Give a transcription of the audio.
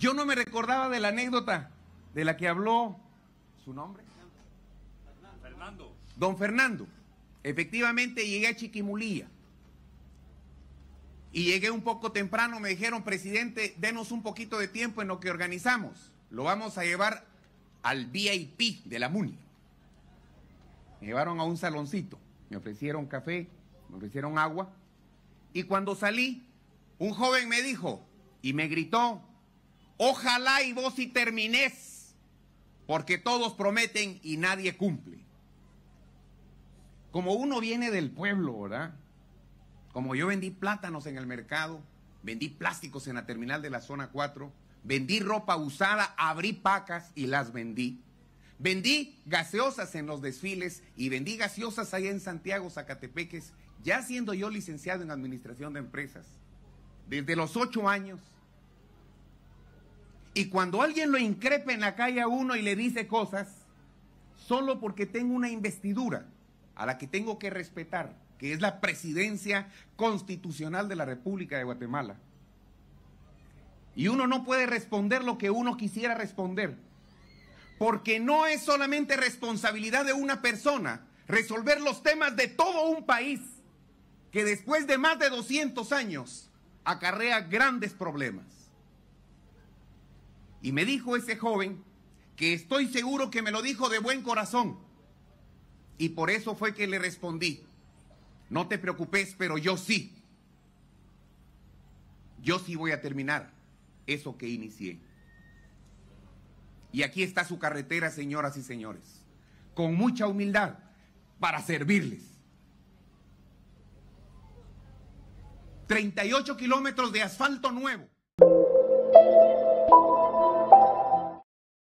Yo no me recordaba de la anécdota de la que habló su nombre. Fernando. Don Fernando. Efectivamente llegué a Chiquimulía. Y llegué un poco temprano, me dijeron, presidente, denos un poquito de tiempo en lo que organizamos. Lo vamos a llevar al VIP de la MUNI. Me llevaron a un saloncito, me ofrecieron café, me ofrecieron agua. Y cuando salí, un joven me dijo y me gritó, Ojalá y vos y terminés, porque todos prometen y nadie cumple. Como uno viene del pueblo, ¿verdad? Como yo vendí plátanos en el mercado, vendí plásticos en la terminal de la zona 4, vendí ropa usada, abrí pacas y las vendí. Vendí gaseosas en los desfiles y vendí gaseosas allá en Santiago, Zacatepeques, ya siendo yo licenciado en Administración de Empresas. Desde los ocho años y cuando alguien lo increpe en la calle a uno y le dice cosas, solo porque tengo una investidura a la que tengo que respetar, que es la presidencia constitucional de la República de Guatemala. Y uno no puede responder lo que uno quisiera responder, porque no es solamente responsabilidad de una persona resolver los temas de todo un país que después de más de 200 años acarrea grandes problemas. Y me dijo ese joven que estoy seguro que me lo dijo de buen corazón. Y por eso fue que le respondí, no te preocupes, pero yo sí. Yo sí voy a terminar eso que inicié. Y aquí está su carretera, señoras y señores, con mucha humildad para servirles. 38 kilómetros de asfalto nuevo.